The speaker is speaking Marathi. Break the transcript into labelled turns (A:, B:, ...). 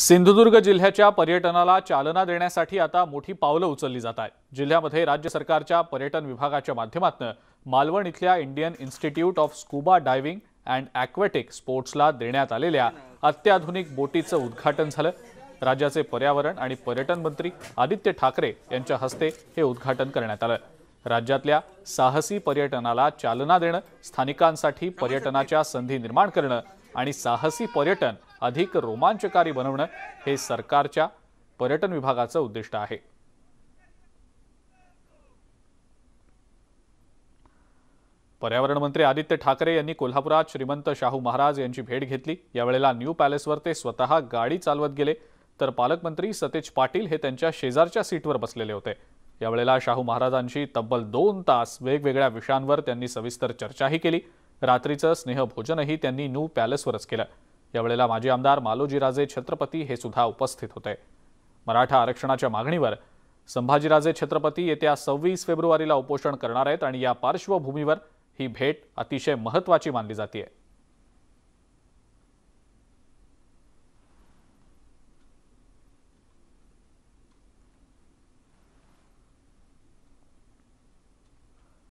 A: सिंधुदुर्ग जिल्ह्याच्या पर्यटनाला चालना देण्यासाठी आता मोठी पावलं उचलली जात आहेत जिल्ह्यामध्ये राज्य सरकारच्या पर्यटन विभागाच्या माध्यमातून मालवण इथल्या Indian Institute of scuba diving and aquatic स्पोर्ट्सला देण्यात आलेल्या अत्याधुनिक बोटीचं उद्घाटन झालं राज्याचे पर्यावरण आणि पर्यटन मंत्री आदित्य ठाकरे यांच्या हस्ते हे उद्घाटन करण्यात आलं राज्यातल्या साहसी पर्यटनाला चालना देणं स्थानिकांसाठी पर्यटनाच्या संधी निर्माण करणं आणि साहसी पर्यटन अधिक रोमांचकारी बनवणं हे सरकारच्या पर्यटन विभागाचं उद्दिष्ट आहे पर्यावरण मंत्री आदित्य ठाकरे यांनी कोल्हापुरात श्रीमंत शाहू महाराज यांची भेट घेतली यावेळेला न्यू पॅलेसवर ते स्वतः गाडी चालवत गेले तर पालकमंत्री सतेज पाटील हे त्यांच्या शेजारच्या सीटवर बसलेले होते यावेळेला शाहू महाराजांशी तब्बल दोन तास वेगवेगळ्या विषयांवर त्यांनी सविस्तर चर्चाही केली रात्रीचं स्नेहभोजनही त्यांनी न्यू पॅलेसवरच केलं यावेळेला माजी आमदार मालोजीराजे छत्रपती हे सुद्धा उपस्थित होते मराठा आरक्षणाच्या मागणीवर संभाजीराजे छत्रपती येत्या सव्वीस फेब्रुवारीला उपोषण करणार आहेत आणि या पार्श्वभूमीवर ही भेट अतिशय महत्त्वाची मानली जाते